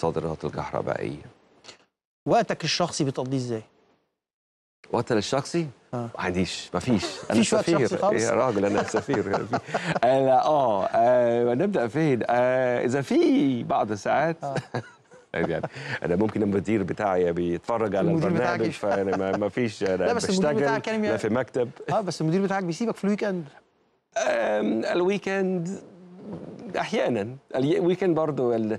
صادرات الكهربائيه وقتك الشخصي بتقضيه ازاي؟ آه. وقت الشخصي؟ ما عنديش ما فيش انا سفير يا إيه، راجل انا سفير انا اه, آه نبدا فين؟ آه اذا في بعض الساعات آه. طيب يعني انا ممكن المدير بتاعي بيتفرج على البرنامج فانا ما فيش انا لا بس بشتغل المدير بتاعك يعني لا في مكتب اه بس المدير بتاعك بيسيبك في الويكند الويكند احيانا الويكند برضه ال...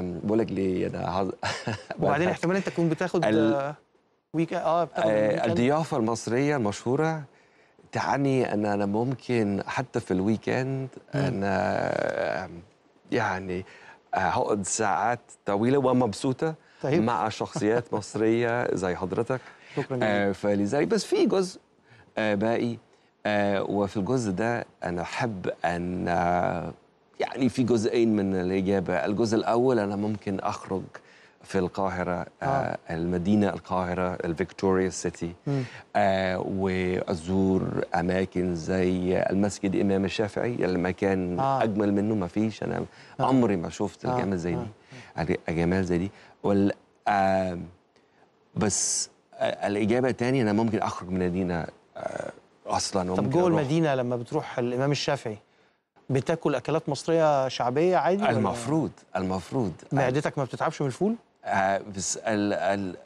بقول لك ليه انا هز... وبعدين احتمال انت تكون بتاخد ال... ويك اه بتاخد آه، الضيافه المصريه المشهوره تعني ان انا ممكن حتى في الويكند انا يعني آه، هقعد ساعات طويله ومبسوطه طيب. مع شخصيات مصريه زي حضرتك شكرا آه فلذلك بس في جزء آه باقي آه وفي الجزء ده انا احب ان آه يعني في جزئين من الإجابة الجزء الأول أنا ممكن أخرج في القاهرة آه. آه. المدينة القاهرة الفيكتوريا سيتي آه وأزور أماكن زي المسجد الإمام الشافعي المكان آه. أجمل منه ما فيش أنا آه. عمري ما شفت آه. الجمال زي آه. دي آه. الجمال زي دي وال آه بس آه الإجابة الثانيه أنا ممكن أخرج من المدينة آه أصلا طب جوه المدينة لما بتروح الإمام الشافعي بتاكل اكلات مصريه شعبيه عادي المفروض ولا؟ المفروض معدتك ما بتتعبش من الفول آه بس ال ال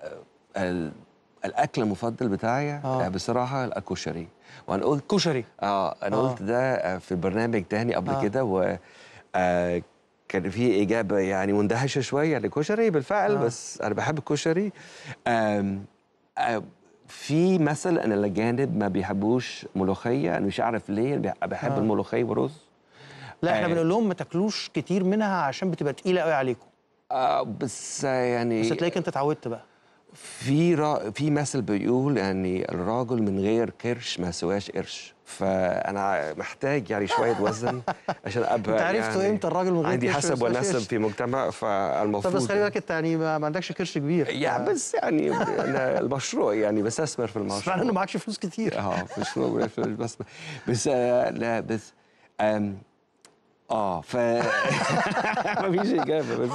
ال الاكل المفضل بتاعي آه. آه، بصراحه الكشري وانا قلت كشري اه انا آه. قلت ده في برنامج تاني قبل آه. كده و آه كان في اجابه يعني مندهشه شويه لكشري بالفعل آه. بس انا بحب الكشري آم آم آه، في مثل ان الاجانب ما بيحبوش ملوخيه انا مش عارف ليه بحب آه. الملوخيه ورز لا احنا آه. بنقول لهم ما تاكلوش كتير منها عشان بتبقى تقيله قوي عليكم آه بس يعني بس تلاقيك انت اتعودت بقى في را... في مثل بيقول يعني الراجل من غير كرش ما سواش قرش فانا محتاج يعني شويه وزن عشان ابقى انت عرفت يعني امتى الراجل من غير عندي حسب ونسب في مجتمع فالمفروض طب بس خلي بالك انت يعني ما, عندكش كرش كبير يعني ف... بس يعني انا المشروع يعني بستثمر في المشروع معناه انه معكش فلوس كتير اه مش بس بس آه لا بس اه ف ما فيش اجابه بس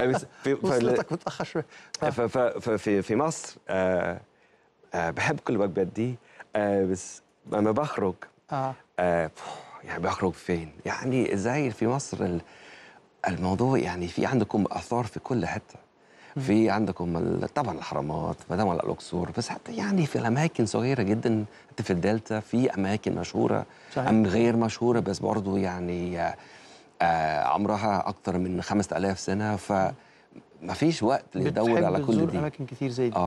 بس في متاخر شويه ففي في مصر آه آه بحب كل الوجبات دي آه بس لما بخرج آه. آه يعني بخرج فين؟ يعني ازاي في مصر الموضوع يعني في عندكم اثار في كل حته في عندكم طبعا الحرمات مدام على الاقصر بس حتى يعني في الاماكن صغيره جدا في الدلتا في اماكن مشهوره صحيح. ام غير مشهوره بس برضه يعني آه عمرها اكثر من 5000 سنه ف ما فيش وقت يدور على كل دي اماكن كتير زي دي آه.